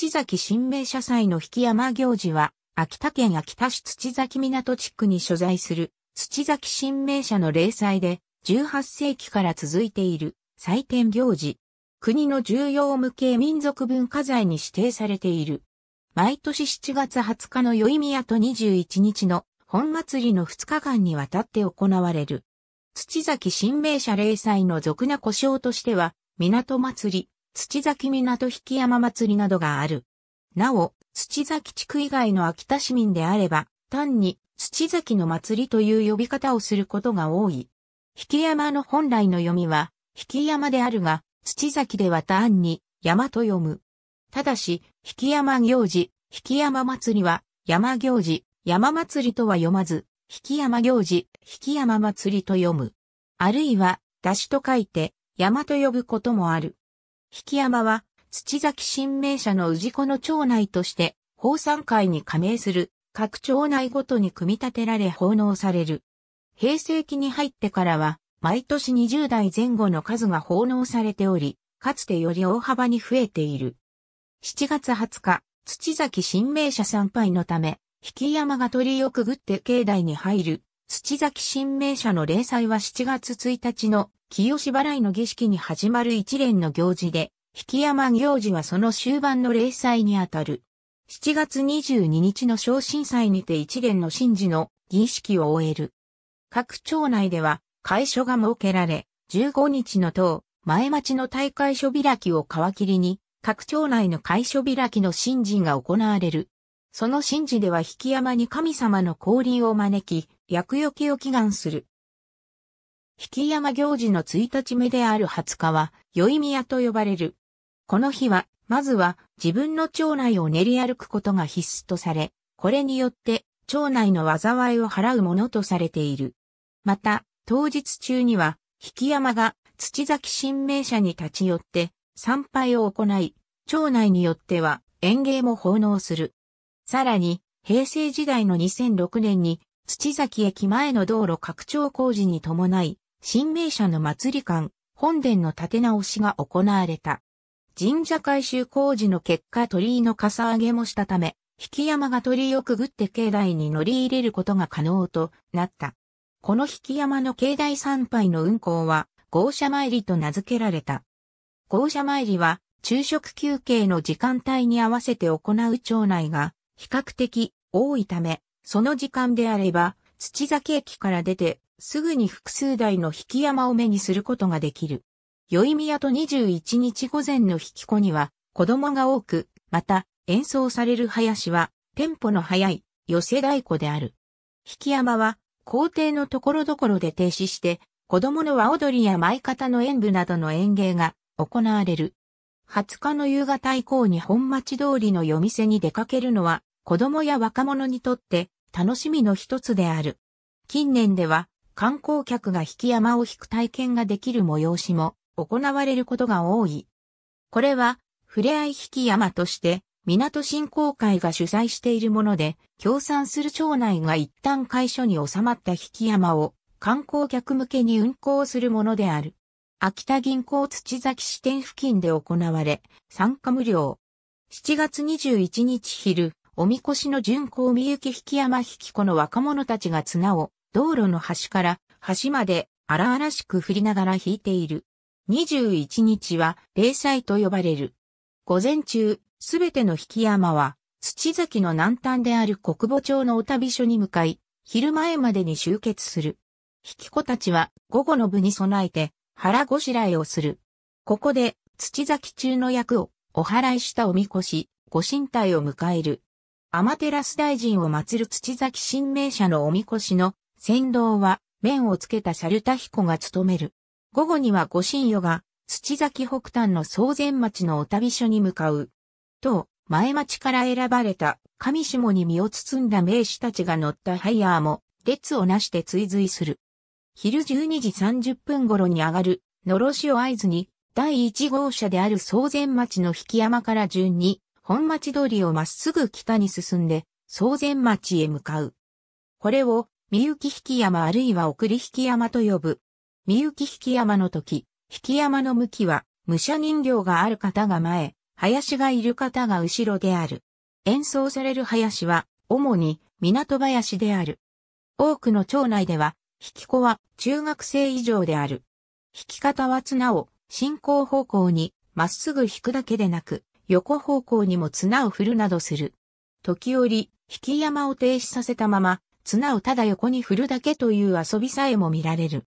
土崎新名社祭の引山行事は、秋田県秋田市土崎港地区に所在する土崎新名社の例祭で、18世紀から続いている祭典行事。国の重要無形民族文化財に指定されている。毎年7月20日の宵宮と21日の本祭りの2日間にわたって行われる。土崎新名社例祭の俗な故障としては、港祭り、土崎港引山祭りなどがある。なお、土崎地区以外の秋田市民であれば、単に土崎の祭りという呼び方をすることが多い。引山の本来の読みは、引山であるが、土崎では単に山と読む。ただし、引山行事、引山祭りは、山行事、山祭りとは読まず、引山行事、引山祭りと読む。あるいは、出しと書いて、山と呼ぶこともある。引山は、土崎新名社の氏子の町内として、法産会に加盟する、各町内ごとに組み立てられ奉納される。平成期に入ってからは、毎年20代前後の数が奉納されており、かつてより大幅に増えている。7月20日、土崎新名社参拝のため、引山が鳥居をくぐって境内に入る、土崎新名社の例祭は7月1日の清し払いの儀式に始まる一連の行事で、引山行事はその終盤の礼祭にあたる。7月22日の昇進祭にて一連の神事の儀式を終える。各町内では会所が設けられ、15日の党、前町の大会所開きを皮切りに、各町内の会所開きの神事が行われる。その神事では引山に神様の降臨を招き、厄除けを祈願する。引山行事の1日目である20日は、宵宮と呼ばれる。この日は、まずは自分の町内を練り歩くことが必須とされ、これによって町内の災いを払うものとされている。また、当日中には、引山が土崎神明社に立ち寄って参拝を行い、町内によっては園芸も奉納する。さらに、平成時代の2006年に土崎駅前の道路拡張工事に伴い、新名社の祭り館、本殿の建て直しが行われた。神社改修工事の結果鳥居のかさ上げもしたため、引山が鳥居をくぐって境内に乗り入れることが可能となった。この引山の境内参拝の運行は、豪舎参りと名付けられた。豪舎参りは、昼食休憩の時間帯に合わせて行う町内が、比較的多いため、その時間であれば、土崎駅から出てすぐに複数台の引き山を目にすることができる。宵宮と21日午前の引き子には子供が多く、また演奏される林はテンポの速い寄せ太鼓である。引き山は校庭のところどころで停止して子供の和踊りや舞方の演舞などの演芸が行われる。20日の夕方以降に本町通りの夜店に出かけるのは子供や若者にとって楽しみの一つである。近年では観光客が引き山を引く体験ができる催しも行われることが多い。これは、ふれあい引き山として、港振興会が主催しているもので、協賛する町内が一旦会所に収まった引き山を観光客向けに運行するものである。秋田銀行土崎支店付近で行われ、参加無料。7月21日昼、おみこしの巡行みゆき引き山引き子の若者たちが綱を道路の端から端まで荒々しく降りながら引いている。21日は霊祭と呼ばれる。午前中、すべての引き山は土崎の南端である国母町のお旅所に向かい、昼前までに集結する。引き子たちは午後の部に備えて腹ごしらえをする。ここで土崎中の役をお祓いしたおみこし、ご神体を迎える。アマテラス大臣を祀る土崎神明社のおみこしの先導は、面をつけたシャルタ彦が務める。午後には御神代が、土崎北端の総前町のお旅所に向かう。と、前町から選ばれた、上下に身を包んだ名士たちが乗ったハイヤーも、列をなして追随する。昼12時30分頃に上がる、のろしを合図に、第1号車である総前町の引山から順に、本町通りをまっすぐ北に進んで、総前町へ向かう。これを三雪引山あるいは送り引山と呼ぶ。三雪引山の時、引山の向きは、武者人形がある方が前、林がいる方が後ろである。演奏される林は、主に港林である。多くの町内では、引き子は中学生以上である。引き方は綱を進行方向にまっすぐ引くだけでなく、横方向にも綱を振るなどする。時折、引き山を停止させたまま、綱をただ横に振るだけという遊びさえも見られる。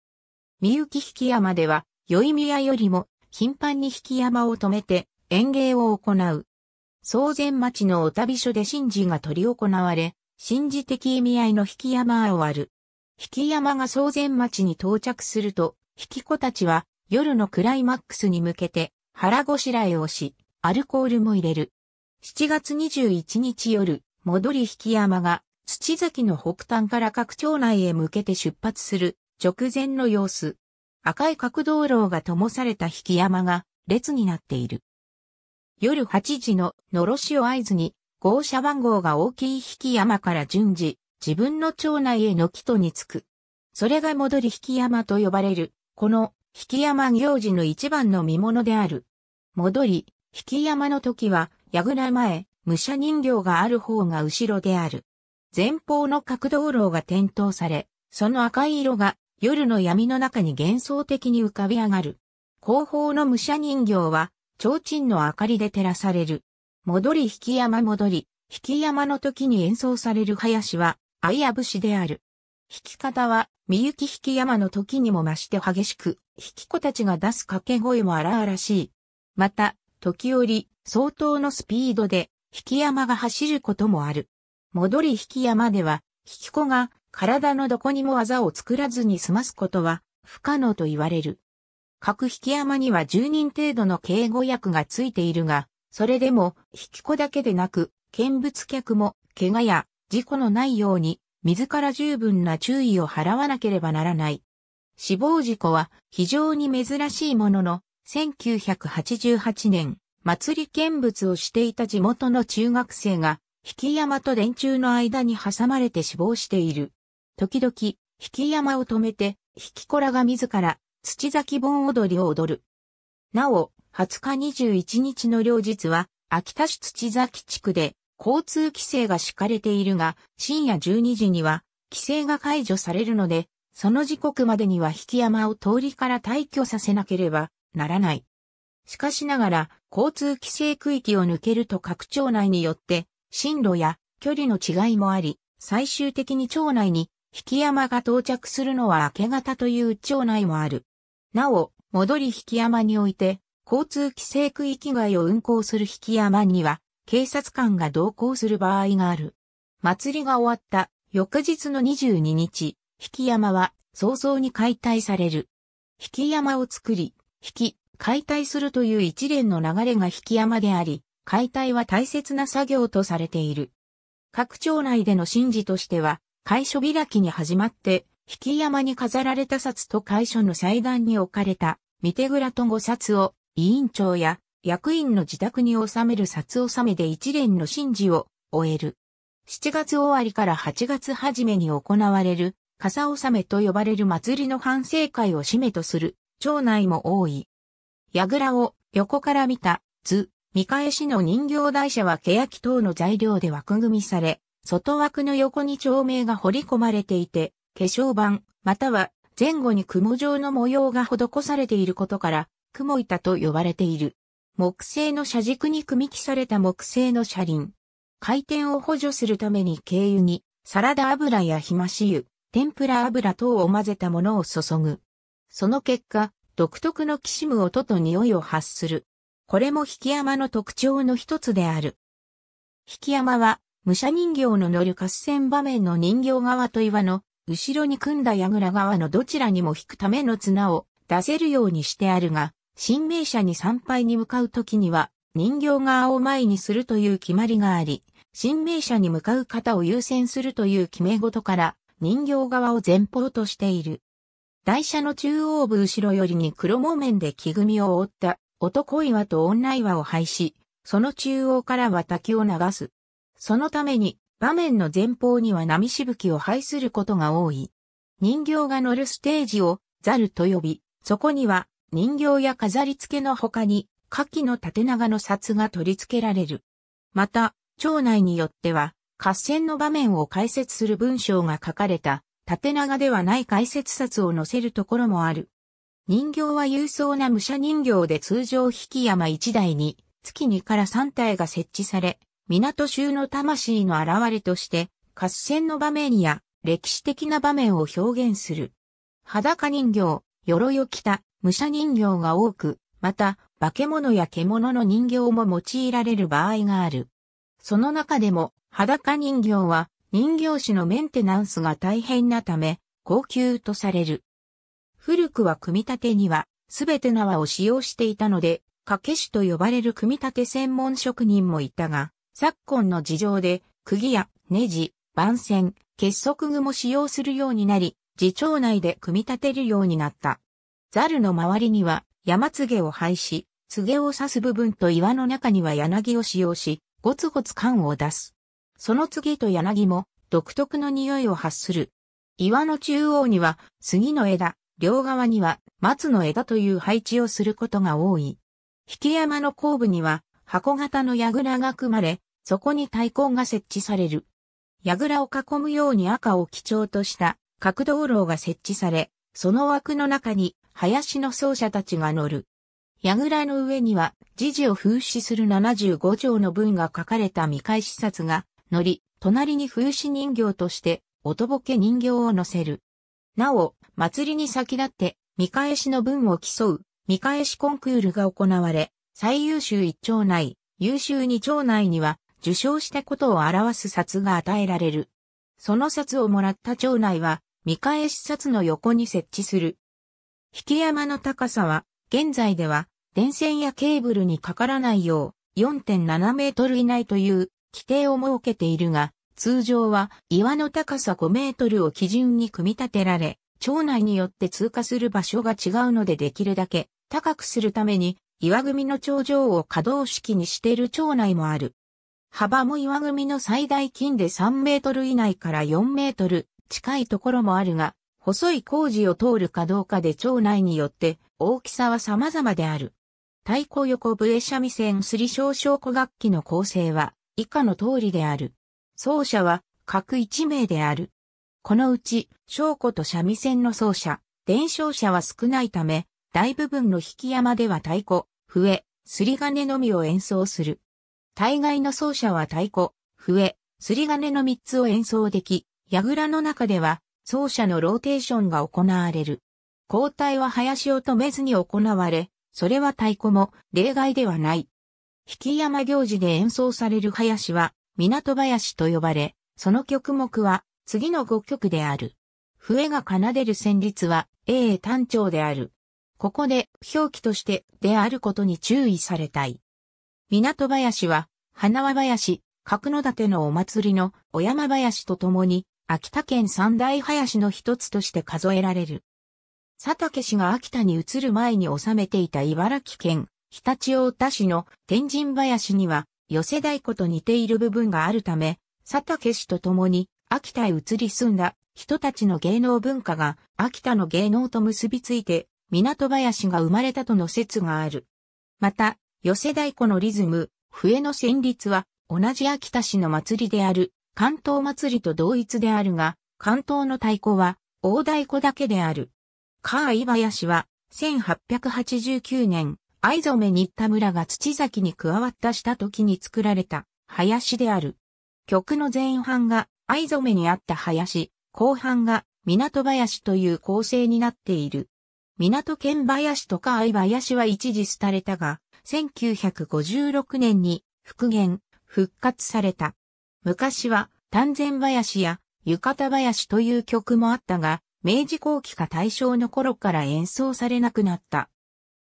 みゆき引山では、宵宮よりも頻繁に引山を止めて園芸を行う。総前町のお旅所で神事が執り行われ、神事的意味合いの引山を割る。引山が総前町に到着すると、引子たちは夜のクライマックスに向けて腹ごしらえをし、アルコールも入れる。7月21日夜、戻り引山が土崎の北端から各町内へ向けて出発する直前の様子。赤い角道路が灯された引き山が列になっている。夜8時ののろしを合図に号車番号が大きい引き山から順次自分の町内への木とに着く。それが戻り引き山と呼ばれる、この引き山行事の一番の見物である。戻り、引き山の時は、ぐ倉前、武者人形がある方が後ろである。前方の角道路が点灯され、その赤い色が夜の闇の中に幻想的に浮かび上がる。後方の武者人形は、提灯の明かりで照らされる。戻り引き山戻り、引き山の時に演奏される林は、あやぶしである。弾き方は、みゆき引き山の時にも増して激しく、引き子たちが出す掛け声も荒々しい。また、時折、相当のスピードで、引き山が走ることもある。戻り引き山では、引き子が体のどこにも技を作らずに済ますことは不可能と言われる。各引き山には10人程度の敬語役がついているが、それでも引き子だけでなく、見物客も怪我や事故のないように自ら十分な注意を払わなければならない。死亡事故は非常に珍しいものの、1988年、祭り見物をしていた地元の中学生が引山と電柱の間に挟まれて死亡している。時々、引山を止めて、引子らが自ら、土崎盆踊りを踊る。なお、20日21日の両日は、秋田市土崎地区で、交通規制が敷かれているが、深夜12時には、規制が解除されるので、その時刻までには引山を通りから退去させなければならない。しかしながら、交通規制区域を抜けると拡張内によって、進路や距離の違いもあり、最終的に町内に引山が到着するのは明け方という町内もある。なお、戻り引山において、交通規制区域外を運行する引山には、警察官が同行する場合がある。祭りが終わった翌日の22日、引山は早々に解体される。引山を作り、引き、解体するという一連の流れが引山であり、解体は大切な作業とされている。各町内での神事としては、会所開きに始まって、引山に飾られた札と会所の祭壇に置かれた、見手蔵と五札を、委員長や役員の自宅に納める札納めで一連の神事を終える。7月終わりから8月初めに行われる、笠納めと呼ばれる祭りの反省会を締めとする、町内も多い。櫓を横から見た図見返しの人形台車は欅等の材料で枠組みされ、外枠の横に照明が彫り込まれていて、化粧板、または前後に雲状の模様が施されていることから、雲板と呼ばれている。木製の車軸に組み木された木製の車輪。回転を補助するために軽油に、サラダ油やひまし油、天ぷら油等を混ぜたものを注ぐ。その結果、独特のきしむ音と匂いを発する。これも引山の特徴の一つである。引山は、武者人形の乗る合戦場面の人形側と岩の、後ろに組んだ櫓側のどちらにも引くための綱を出せるようにしてあるが、神明者に参拝に向かうときには、人形側を前にするという決まりがあり、神明者に向かう方を優先するという決め事から、人形側を前方としている。台車の中央部後ろよりに黒木綿で木組みを覆った男岩と女岩を配し、その中央からは滝を流す。そのために、場面の前方には波しぶきを排することが多い。人形が乗るステージをザルと呼び、そこには人形や飾り付けの他に、下記の縦長の札が取り付けられる。また、町内によっては、合戦の場面を解説する文章が書かれた、縦長ではない解説札を載せるところもある。人形は勇壮な武者人形で通常引山1台に、月2から3体が設置され、港州の魂の現れとして、合戦の場面や歴史的な場面を表現する。裸人形、鎧を着た武者人形が多く、また、化け物や獣の人形も用いられる場合がある。その中でも、裸人形は人形師のメンテナンスが大変なため、高級とされる。古くは組み立てには、すべて縄を使用していたので、掛け師と呼ばれる組み立て専門職人もいたが、昨今の事情で、釘やネジ、番線、結束具も使用するようになり、自長内で組み立てるようになった。ザルの周りには、山継を廃し、継を刺す部分と岩の中には柳を使用し、ゴツゴツ感を出す。その継と柳も独特の匂いを発する。岩の中央には杉の枝、両側には松の枝という配置をすることが多い。引山の後部には箱型の櫓が組まれ、そこに太鼓が設置される。櫓を囲むように赤を基調とした角道路が設置され、その枠の中に林の奏者たちが乗る。櫓の上には、時事を風刺する75条の文が書かれた未開し、札が乗り、隣に風刺人形として、おとぼけ人形を乗せる。なお、祭りに先立って、見返しの分を競う、見返しコンクールが行われ、最優秀一丁内、優秀二丁内には、受賞したことを表す札が与えられる。その札をもらった町内は、見返し札の横に設置する。引山の高さは、現在では、電線やケーブルにかからないよう、4.7メートル以内という規定を設けているが、通常は岩の高さ5メートルを基準に組み立てられ、町内によって通過する場所が違うのでできるだけ高くするために岩組の頂上を可動式にしている町内もある。幅も岩組の最大金で3メートル以内から4メートル近いところもあるが、細い工事を通るかどうかで町内によって大きさは様々である。太鼓横笛三味線すり小小古楽器の構成は以下の通りである。奏者は各1名である。このうち、小子と三味線の奏者、伝承者は少ないため、大部分の引き山では太鼓、笛、すり金のみを演奏する。大概の奏者は太鼓、笛、すり金の3つを演奏でき、櫓の中では奏者のローテーションが行われる。交代は林を止めずに行われ、それは太鼓も例外ではない。引山行事で演奏される林は、港林と呼ばれ、その曲目は次の5曲である。笛が奏でる旋律は A 単調である。ここで表記としてであることに注意されたい。港林は、花輪林、角館のお祭りの小山林と共に、秋田県三大林の一つとして数えられる。佐竹氏が秋田に移る前に治めていた茨城県、常陸太田市の天神林には、寄せ太鼓と似ている部分があるため、佐竹氏と共に秋田へ移り住んだ人たちの芸能文化が秋田の芸能と結びついて港林が生まれたとの説がある。また、寄せ太鼓のリズム、笛の旋律は同じ秋田市の祭りである関東祭りと同一であるが、関東の太鼓は大太鼓だけである。カーイ林は1889年藍染め新田村が土崎に加わったした時に作られた林である。曲の前半が藍染めにあった林、後半が港林という構成になっている。港県林とか藍林は一時廃れたが、1956年に復元、復活された。昔は丹前林や浴衣林という曲もあったが、明治後期か大正の頃から演奏されなくなった。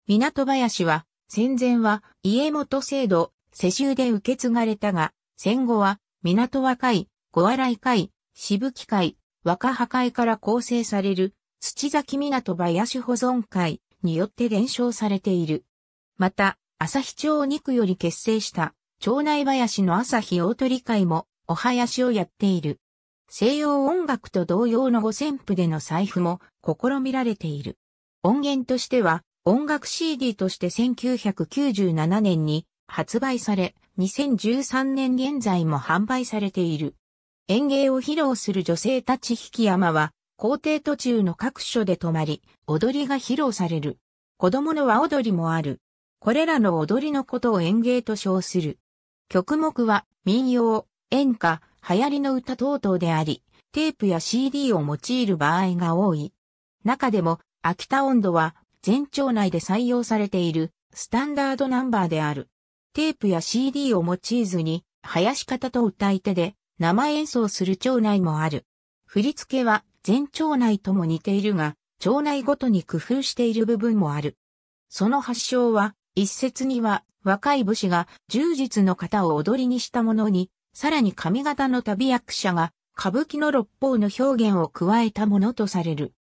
港林は、戦前は家元制度、世襲で受け継がれたが、戦後は港和会、五洗会、しぶき会、若葉会から構成される土崎港林保存会によって伝承されている。また、朝日町お肉より結成した町内林の朝日大鳥会もお囃子をやっている。西洋音楽と同様の五線譜での財布も試みられている。音源としては音楽 CD として1997年に発売され、2013年現在も販売されている。演芸を披露する女性たち引山は、校庭途中の各所で泊まり、踊りが披露される。子供の和踊りもある。これらの踊りのことを演芸と称する。曲目は民謡、演歌、流行りの歌等々であり、テープや CD を用いる場合が多い。中でも、秋田温度は全庁内で採用されているスタンダードナンバーである。テープや CD を用いずに、林方と歌い手で生演奏する町内もある。振り付けは全町内とも似ているが、町内ごとに工夫している部分もある。その発祥は、一説には若い武士が柔術の型を踊りにしたものに、さらに上方の旅役者が歌舞伎の六方の表現を加えたものとされる。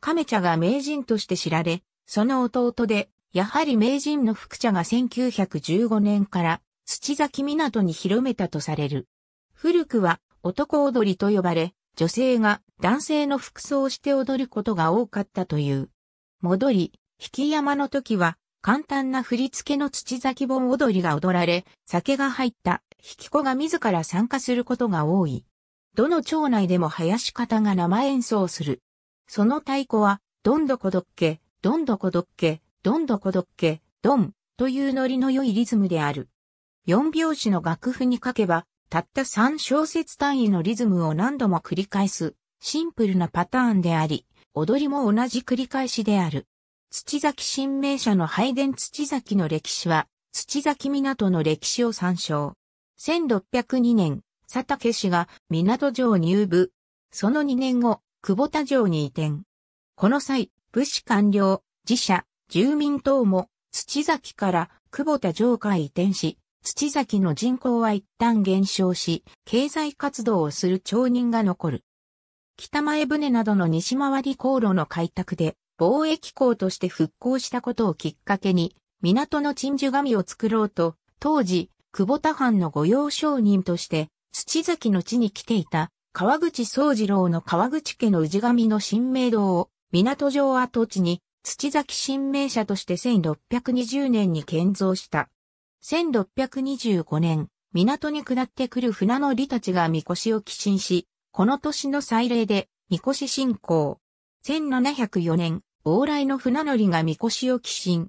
亀茶が名人として知られ、その弟で、やはり名人の福茶が1915年から土崎港に広めたとされる。古くは男踊りと呼ばれ、女性が男性の服装をして踊ることが多かったという。戻り、引山の時は簡単な振り付けの土崎盆踊りが踊られ、酒が入った引き子が自ら参加することが多い。どの町内でも林方が生演奏する。その太鼓は、どんどこどっけ、どんどこどっけ、どんどこどっけ、どんというノリの良いリズムである。四拍子の楽譜に書けば、たった三小節単位のリズムを何度も繰り返す、シンプルなパターンであり、踊りも同じ繰り返しである。土崎新名社の拝殿土崎の歴史は、土崎港の歴史を参照。1602年、佐竹氏が港城入部。その2年後、久保田城に移転。この際、武士官僚、自社、住民等も、土崎から久保田城下移転し、土崎の人口は一旦減少し、経済活動をする町人が残る。北前船などの西回り航路の開拓で、貿易港として復興したことをきっかけに、港の鎮守神を作ろうと、当時、久保田藩の御用商人として、土崎の地に来ていた、川口宗次郎の川口家の氏神の神明堂を港城跡地に土崎新名社として1620年に建造した。1625年、港に下ってくる船乗りたちが神輿を寄進し、この年の祭礼で神輿信仰。1704年、往来の船乗りが神輿を寄進。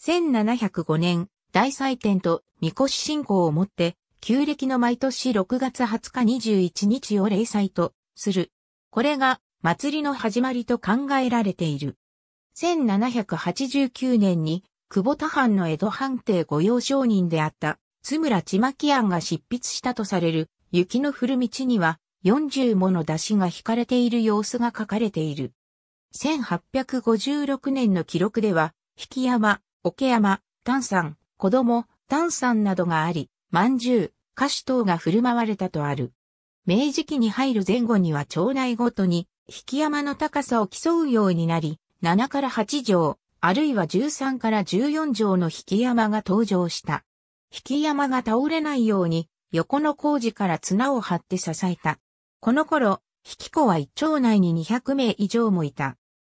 1705年、大祭典と神輿信仰をもって、旧暦の毎年6月20日21日を例祭とする。これが祭りの始まりと考えられている。1789年に、久保田藩の江戸藩邸御用商人であった、津村千巻庵が執筆したとされる、雪の降る道には、40もの出汁が引かれている様子が書かれている。1856年の記録では、引山、桶山、炭山、子供、炭山などがあり、饅頭、菓子等が振る舞われたとある。明治期に入る前後には町内ごとに引山の高さを競うようになり、7から8畳、あるいは13から14畳の引山が登場した。引山が倒れないように、横の工事から綱を張って支えた。この頃、引子は一町内に200名以上もいた。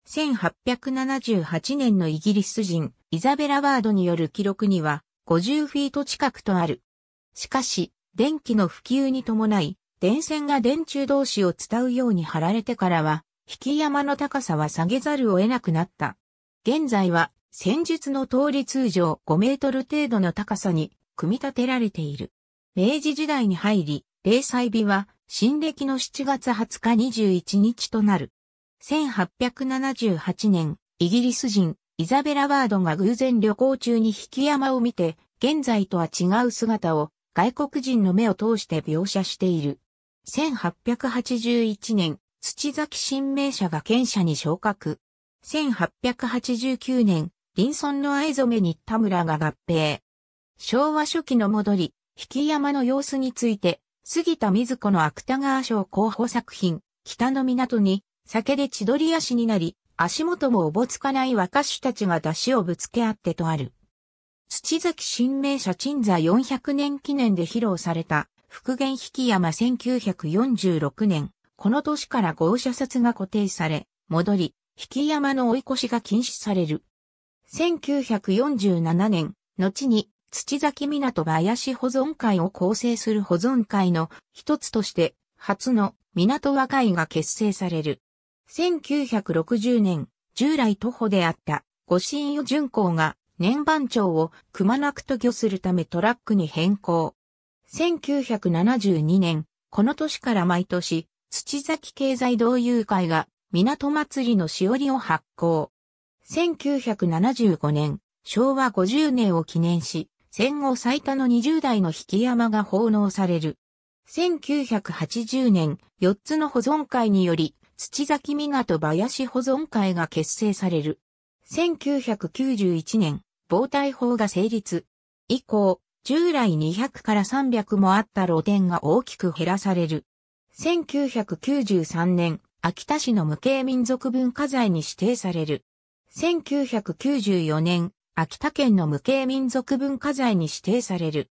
1878年のイギリス人、イザベラ・ワードによる記録には、50フィート近くとある。しかし、電気の普及に伴い、電線が電柱同士を伝うように貼られてからは、引山の高さは下げざるを得なくなった。現在は、戦術の通り通常5メートル程度の高さに組み立てられている。明治時代に入り、零細日は、新暦の7月20日21日となる。1878年、イギリス人、イザベラ・ワードが偶然旅行中に引山を見て、現在とは違う姿を外国人の目を通して描写している。1881年、土崎新名社が県社に昇格。1889年、林村の藍染に田村が合併。昭和初期の戻り、引山の様子について、杉田水子の芥川賞候補作品、北の港に、酒で千鳥足になり、足元もおぼつかない若手たちが出汁をぶつけ合ってとある。土崎新名社鎮座400年記念で披露された復元引山1946年、この年から豪車札が固定され、戻り、引山の追い越しが禁止される。1947年、後に土崎港林保存会を構成する保存会の一つとして、初の港和会が結成される。1960年、従来徒歩であった御神与巡行が年番長をくまなくと御するためトラックに変更。1972年、この年から毎年、土崎経済同友会が港祭りのしおりを発行。1975年、昭和50年を記念し、戦後最多の20代の引山が奉納される。1980年、4つの保存会により、土崎港林保存会が結成される。1991年、防体法が成立。以降、従来200から300もあった露店が大きく減らされる。1993年、秋田市の無形民族文化財に指定される。1994年、秋田県の無形民族文化財に指定される。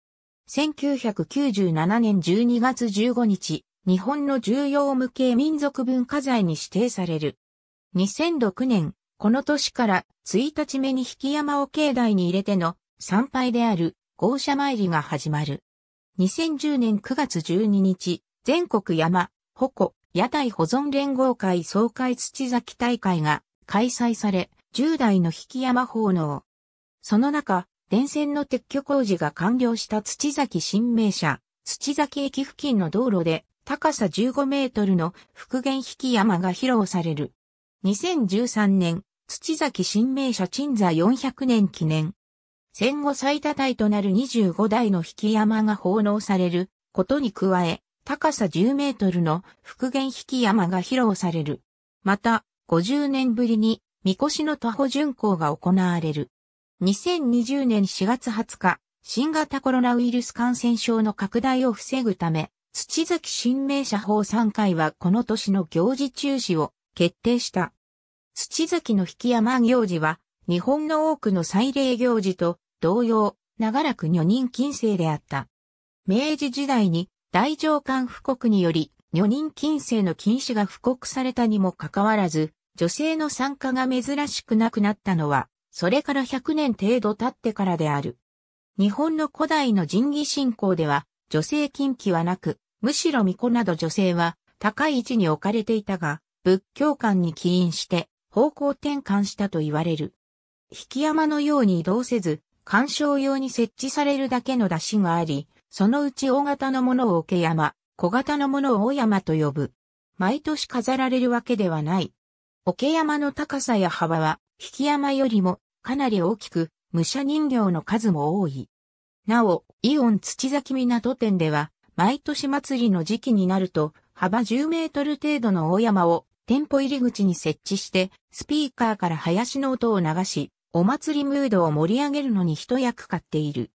1997年12月15日、日本の重要無形民族文化財に指定される。2006年、この年から1日目に引山を境内に入れての参拝である豪舎参りが始まる。2010年9月12日、全国山、鉾、屋台保存連合会総会土崎大会が開催され、10代の引山奉納。その中、電線の撤去工事が完了した土崎新名社、土崎駅付近の道路で、高さ15メートルの復元引山が披露される。2013年、土崎新名社鎮座400年記念戦後最多台となる25台の引山が奉納されることに加え、高さ10メートルの復元引山が披露される。また、50年ぶりに、みこしの徒歩巡行が行われる。2020年4月20日、新型コロナウイルス感染症の拡大を防ぐため、土崎新名社法3会はこの年の行事中止を決定した。土崎の引山行事は日本の多くの祭礼行事と同様、長らく女人禁制であった。明治時代に大上官布告により、女人禁制の禁止が布告されたにもかかわらず、女性の参加が珍しくなくなったのは、それから100年程度経ってからである。日本の古代の人儀信仰では、女性禁忌はなく、むしろ巫女など女性は高い位置に置かれていたが、仏教観に起因して方向転換したと言われる。引き山のように移動せず、干賞用に設置されるだけの出しがあり、そのうち大型のものを桶山、小型のものを大山と呼ぶ。毎年飾られるわけではない。桶山の高さや幅は、引き山よりもかなり大きく、武者人形の数も多い。なお、イオン土崎港店では、毎年祭りの時期になると、幅10メートル程度の大山を店舗入り口に設置して、スピーカーから林の音を流し、お祭りムードを盛り上げるのに一役買っている。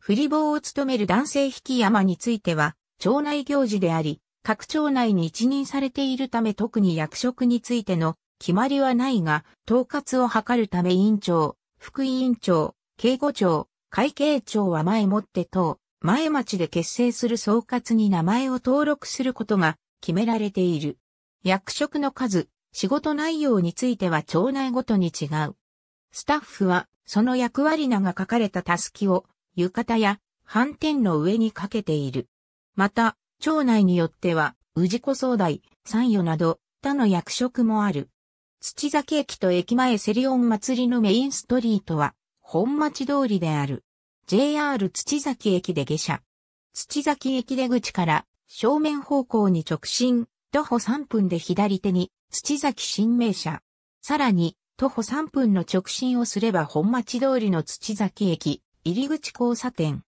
振り棒を務める男性引き山については、町内行事であり、各町内に一任されているため特に役職についての決まりはないが、統括を図るため委員長、副委員長、警護長、会計長は前もって等、前町で結成する総括に名前を登録することが決められている。役職の数、仕事内容については町内ごとに違う。スタッフは、その役割名が書かれたタスキを、浴衣や反転の上にかけている。また、町内によっては、治子総代、三与など、他の役職もある。土崎駅と駅前セリオン祭りのメインストリートは、本町通りである。JR 土崎駅で下車。土崎駅出口から正面方向に直進、徒歩3分で左手に土崎新名車。さらに徒歩3分の直進をすれば本町通りの土崎駅、入口交差点。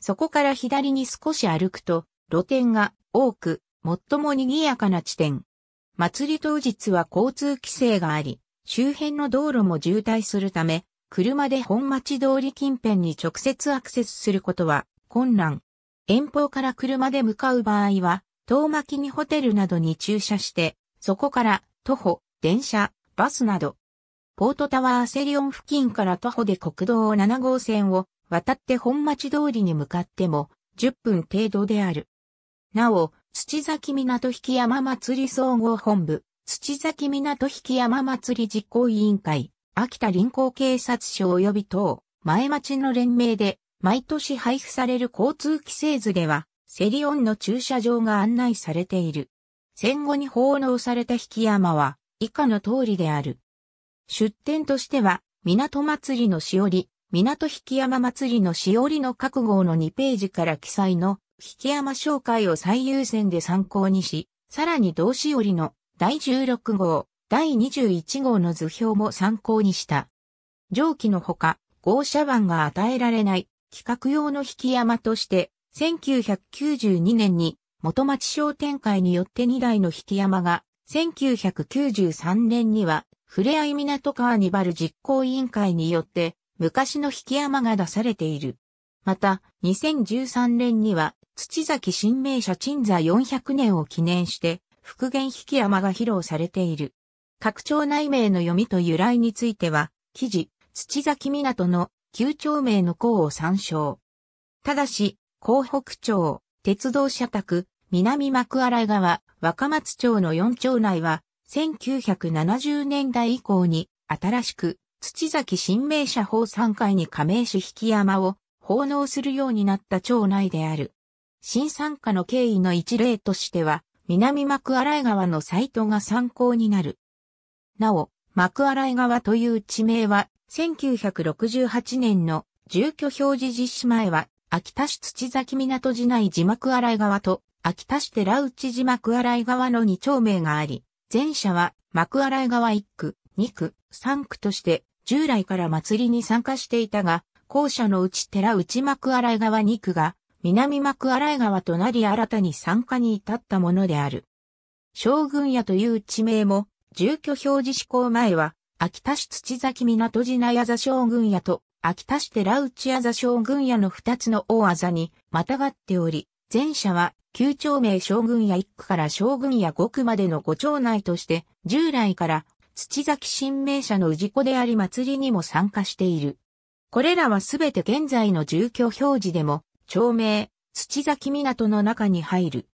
そこから左に少し歩くと、露店が多く、最も賑やかな地点。祭り当日は交通規制があり、周辺の道路も渋滞するため、車で本町通り近辺に直接アクセスすることは困難。遠方から車で向かう場合は、遠巻きにホテルなどに駐車して、そこから徒歩、電車、バスなどポートタワーセリオン付近から徒歩で国道7号線を渡って本町通りに向かっても10分程度である。なお、土崎港引山祭り総合本部、土崎港引山祭り実行委員会、秋田臨港警察署及び等、前町の連名で、毎年配布される交通規制図では、セリオンの駐車場が案内されている。戦後に奉納された引山は、以下の通りである。出典としては、港祭りのしおり、港引山祭りのしおりの各号の2ページから記載の引山紹介を最優先で参考にし、さらに同しおりの第16号、第21号の図表も参考にした。上記のほか、号車番が与えられない企画用の引山として、1992年に元町商店会によって2台の引山が、1993年にはふれあい港カーニバル実行委員会によって昔の引き山が出されている。また、2013年には土崎新名社鎮座400年を記念して復元引き山が披露されている。拡張内名の読みと由来については、記事、土崎港の旧町名の項を参照。ただし、江北町、鉄道社宅、南幕洗川、若松町の4町内は、1970年代以降に新しく土崎新名社法3会に加盟し引山を奉納するようになった町内である。新参加の経緯の一例としては、南幕洗川のサイトが参考になる。なお、幕洗川という地名は、1968年の住居表示実施前は、秋田市土崎港寺内字幕洗川と、秋田市寺内字幕洗川の2町名があり、前者は幕洗川1区、2区、3区として従来から祭りに参加していたが、後者のうち寺内幕洗川2区が南幕洗川となり新たに参加に至ったものである。将軍屋という地名も住居表示施行前は秋田市土崎港寺屋座将軍屋と秋田市寺内屋座将軍屋の二つの大あざにまたがっており、前者は、旧長名将軍や一区から将軍や五区までの五町内として、従来から土崎新名社の氏子であり祭りにも参加している。これらはすべて現在の住居表示でも、町名、土崎港の中に入る。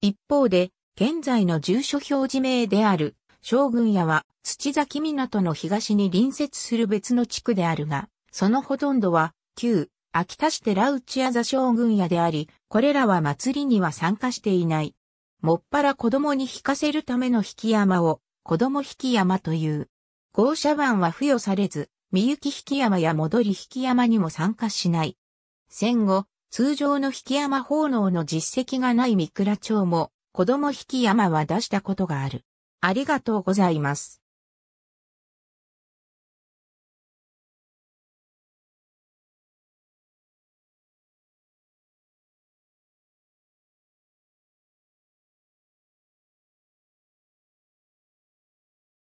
一方で、現在の住所表示名である、将軍屋は土崎港の東に隣接する別の地区であるが、そのほとんどは、旧秋田市寺内屋座将軍屋であり、これらは祭りには参加していない。もっぱら子供に引かせるための引き山を、子供引き山という。豪車番は付与されず、三行引き山や戻り引き山にも参加しない。戦後、通常の引き山奉納の実績がない三倉町も、子供引き山は出したことがある。ありがとうございます。